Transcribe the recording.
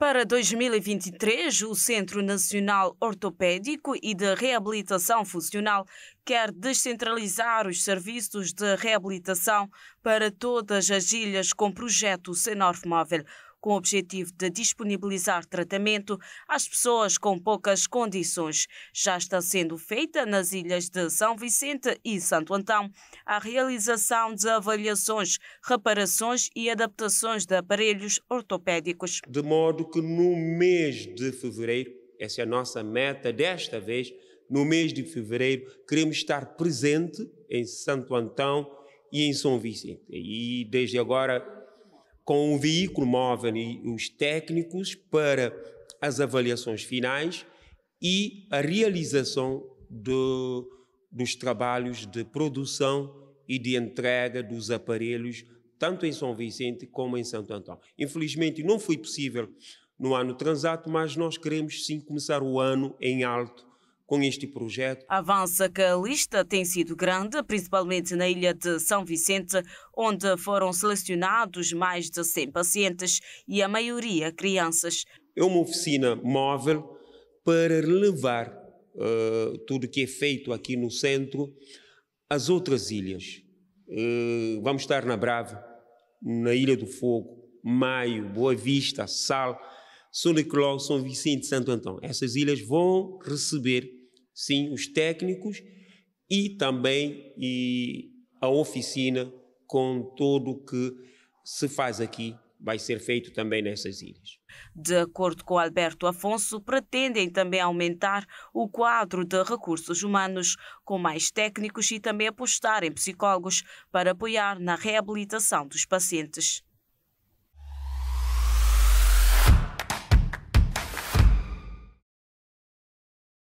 Para 2023, o Centro Nacional Ortopédico e de Reabilitação Funcional quer descentralizar os serviços de reabilitação para todas as ilhas com o projeto Senorf Móvel com o objetivo de disponibilizar tratamento às pessoas com poucas condições. Já está sendo feita nas ilhas de São Vicente e Santo Antão a realização de avaliações, reparações e adaptações de aparelhos ortopédicos. De modo que no mês de fevereiro, essa é a nossa meta desta vez, no mês de fevereiro, queremos estar presente em Santo Antão e em São Vicente. E desde agora com o veículo móvel e os técnicos para as avaliações finais e a realização dos trabalhos de produção e de entrega dos aparelhos, tanto em São Vicente como em Santo Antão. Infelizmente, não foi possível no ano transato, mas nós queremos sim começar o ano em alto com este projeto. Avança que a lista tem sido grande, principalmente na ilha de São Vicente, onde foram selecionados mais de 100 pacientes e a maioria crianças. É uma oficina móvel para levar uh, tudo que é feito aqui no centro às outras ilhas. Uh, vamos estar na Brava, na Ilha do Fogo, Maio, Boa Vista, Sal, Sonicló, São Vicente, Santo Antão. Essas ilhas vão receber sim os técnicos e também e a oficina com tudo o que se faz aqui vai ser feito também nessas ilhas. De acordo com Alberto Afonso, pretendem também aumentar o quadro de recursos humanos com mais técnicos e também apostar em psicólogos para apoiar na reabilitação dos pacientes.